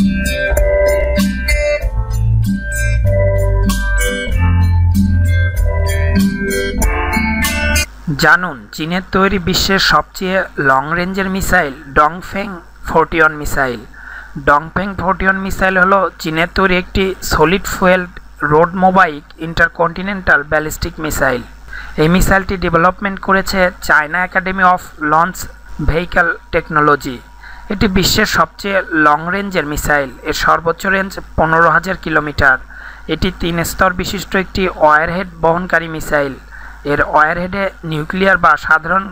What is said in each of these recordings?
জানুন চীনের তৈরি বিশ্বের সবচেয়ে লং রেঞ্জের missile Dongfeng forty one missile Dongfeng forty one missile হলো চীনের তৈরি একটি solid fuel road mobile intercontinental ballistic missile এই মিসাইলটি ডেভেলপমেন্ট করেছে China academy of launch vehicle technology এটি বিশ্বের সবচেয়ে লং রেঞ্জের মিসাইল এর সর্বোচ্চ রেঞ্জ পনেরো হাজার কিলোমিটার এটি তিন স্তর বিশিষ্ট একটি ওয়ারহেড বহনকারী মিসাইল এর ওয়ারহেডে নিউক্লিয়ার বা সাধারণ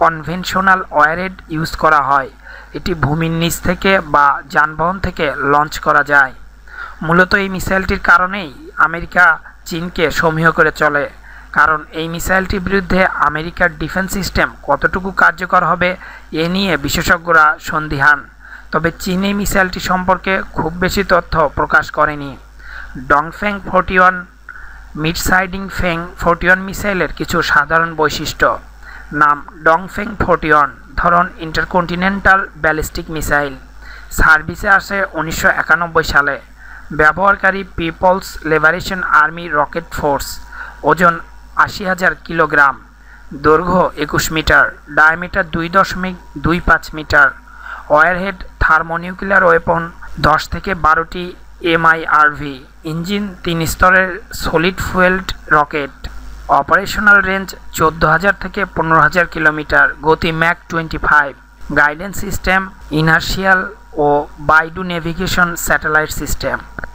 কনভেনশনাল ওয়ারহেড ইউজ করা হয় এটি ভূমির নিচ থেকে বা যানবাহন থেকে লঞ্চ করা যায় মূলত এই মিসাইলটির কারণেই আমেরিকা চীনকে সমীহ করে চলে কারণ এই মিসাইলটির বিরুদ্ধে আমেরিকার ডিফেন্স সিস্টেম কতটুকু কার্যকর হবে এ নিয়ে বিশেষজ্ঞরা সন্দিহান তবে চীন এই মিসাইলটি সম্পর্কে খুব বেশি তথ্য প্রকাশ করেনি ডংফেং ফোর্টিওয়ান মিডসাইডিং ফেং ফোর্টিওয়ান মিসাইলের কিছু সাধারণ বৈশিষ্ট্য নাম ডংফেং ফোর্টিওয়ান ধরন ইন্টারকন্টিনেন্টাল ব্যালিস্টিক মিসাইল সার্ভিসে আসে উনিশশো সালে ব্যবহারকারী People's Liberation Army Rocket Force ওজন আশি হাজার কিলোগ্রাম দৈর্ঘ্য একুশ মিটার ডায়ামিটার দুই দশমিক দুই পাঁচ মিটার ওয়ারহেড থার্মোনিউক্লিয়ার ওয়েপন দশ থেকে বারোটি এমআইআরভি ইঞ্জিন তিন স্তরের solid fuelled rocket operational range চোদ্দ হাজার থেকে পনেরো হাজার কিলোমিটার গতি Mach twenty five guidance system inertial ও বাইডু নেভিগেশন স্যাটেলাইট সিস্টেম